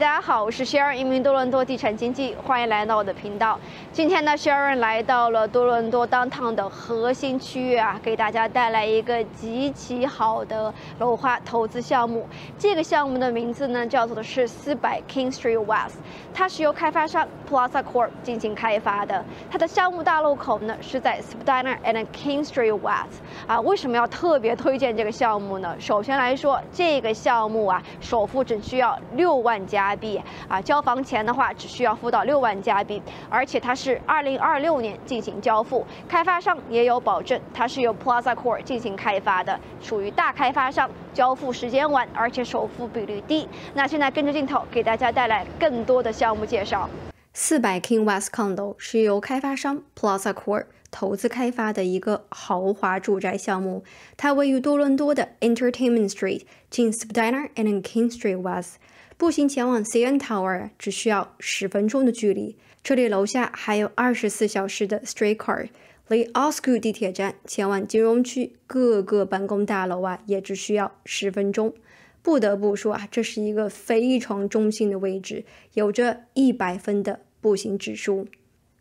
大家好，我是 Sharon，一名多伦多地产经纪，欢迎来到我的频道。今天呢，Sharon 来到了多伦多 downtown 的核心区域啊，给大家带来一个极其好的楼花投资项目。这个项目的名字呢，叫做的是四百 King Street West，它是由开发商 Plaza Corp 进行开发的。它的项目大路口呢是在 Spadina and King Street West。啊，为什么要特别推荐这个项目呢？首先来说，这个项目啊，首付只需要六万加。币啊！交房前的话，只需要付到六万加币，而且它是二零二六年进行交付。开发商也有保证，它是由 Plaza Core 进行开发的，属于大开发商，交付时间晚，而且首付比率低。那现在跟着镜头给大家带来更多的项目介绍。四百 King West Condo 是由开发商 Plaza Core 投资开发的一个豪华住宅项目，它位于多伦多的 Entertainment Street、近 i n g s d i n e r and King Street West。步行前往 CN Tower 只需要十分钟的距离，这里楼下还有二十四小时的 streetcar。离 o s c u 地铁站前往金融区各个办公大楼啊，也只需要十分钟。不得不说啊，这是一个非常中心的位置，有着一百分的步行指数。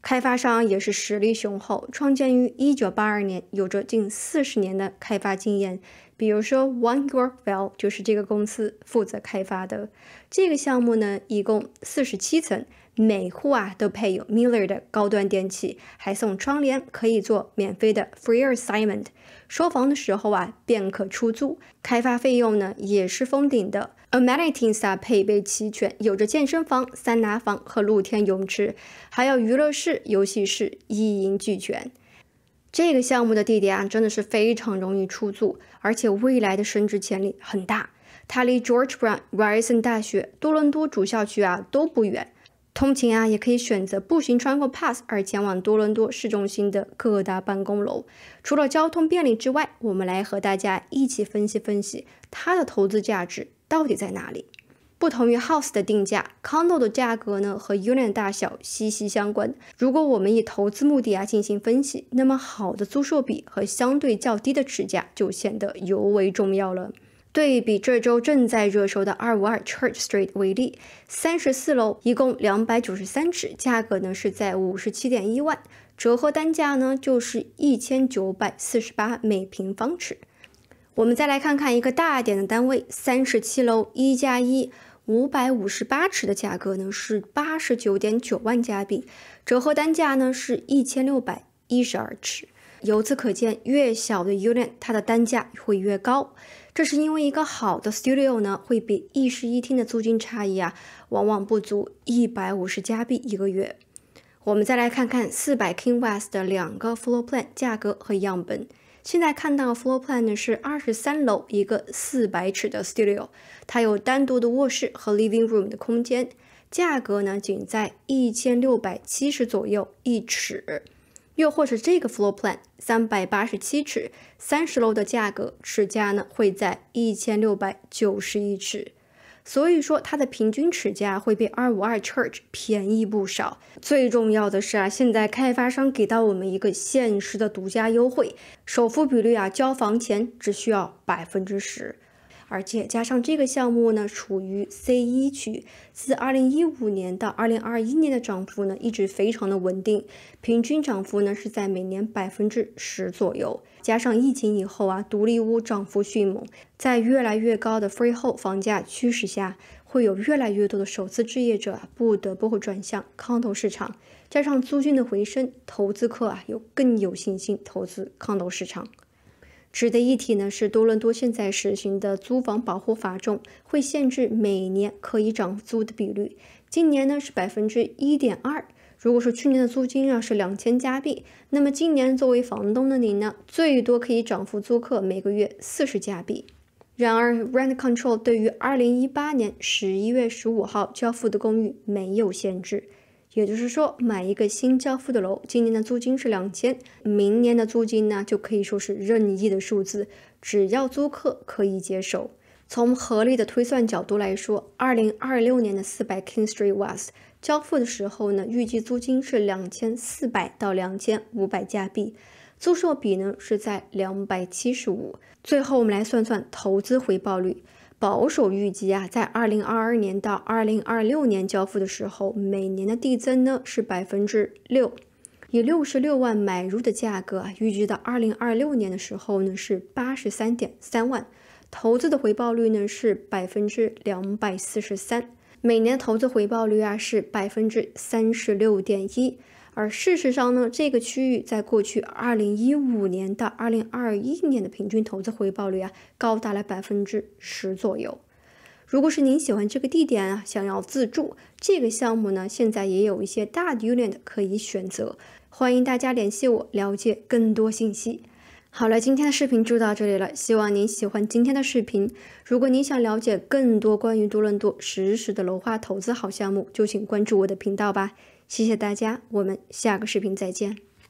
开发商也是实力雄厚，创建于一九八二年，有着近四十年的开发经验。比如说，One y o r k w e l l 就是这个公司负责开发的。这个项目呢，一共四十七层。每户啊都配有 Miller 的高端电器，还送窗帘，可以做免费的 Free Assignment。收房的时候啊便可出租，开发费用呢也是封顶的。amenities 啊配备齐全，有着健身房、桑拿房和露天泳池，还有娱乐室、游戏室一应俱全。这个项目的地点啊真的是非常容易出租，而且未来的升值潜力很大。它离 George Brown、Ryerson 大学、多伦多主校区啊都不远。通勤啊，也可以选择步行穿过 Pass 而前往多伦多市中心的各大办公楼。除了交通便利之外，我们来和大家一起分析分析它的投资价值到底在哪里。不同于 House 的定价，Condo 的价格呢和 Unit 大小息息相关。如果我们以投资目的啊进行分析，那么好的租售比和相对较低的尺价就显得尤为重要了。对比这周正在热搜的二五二 Church Street 为例，三十四楼一共两百九十三尺，价格呢是在五十七点一万，折合单价呢就是一千九百四十八每平方尺。我们再来看看一个大点的单位，三十七楼一加一五百五十八尺的价格呢是八十九点九万加币，折合单价呢是一千六百一十二尺。由此可见，越小的 unit，它的单价会越高。这是因为一个好的 studio 呢，会比一室一厅的租金差异啊，往往不足一百五十加币一个月。我们再来看看四百 King West 的两个 floor plan 价格和样本。现在看到 floor plan 呢是二十三楼一个四百尺的 studio，它有单独的卧室和 living room 的空间，价格呢仅在一千六百七十左右一尺。又或是这个 floor plan 三百八十七尺三十楼的价格，尺价呢会在一千六百九十一尺，所以说它的平均尺价会比二五二 Church 便宜不少。最重要的是啊，现在开发商给到我们一个限时的独家优惠，首付比率啊交房前只需要百分之十。而且加上这个项目呢，处于 C 一区，自二零一五年到二零二一年的涨幅呢，一直非常的稳定，平均涨幅呢是在每年百分之十左右。加上疫情以后啊，独立屋涨幅迅猛，在越来越高的 freehold 房价驱使下，会有越来越多的首次置业者不得不会转向康投市场。加上租金的回升，投资客啊有更有信心投资康投市场。值得一提呢，是多伦多现在实行的租房保护法中会限制每年可以涨租的比率，今年呢是百分之一点二。如果说去年的租金啊是两千加币，那么今年作为房东的你呢，最多可以涨幅租客每个月四十加币。然而，Rent Control 对于二零一八年十一月十五号交付的公寓没有限制。也就是说，买一个新交付的楼，今年的租金是两千，明年的租金呢就可以说是任意的数字，只要租客可以接受。从合理的推算角度来说，二零二六年的四百 King Street Was 交付的时候呢，预计租金是两千四百到两千五百加币，租售比呢是在两百七十五。最后，我们来算算投资回报率。保守预计啊，在二零二二年到二零二六年交付的时候，每年的递增呢是百分之六。以六十六万买入的价格，预计到二零二六年的时候呢是八十三点三万，投资的回报率呢是百分之两百四十三，每年投资回报率啊是百分之三十六点一。而事实上呢，这个区域在过去二零一五年到二零二一年的平均投资回报率啊，高达了百分之十左右。如果是您喜欢这个地点啊，想要自住，这个项目呢，现在也有一些大的 unit 可以选择。欢迎大家联系我了解更多信息。好了，今天的视频就到这里了，希望您喜欢今天的视频。如果您想了解更多关于多伦多实时的楼花投资好项目，就请关注我的频道吧。谢谢大家，我们下个视频再见。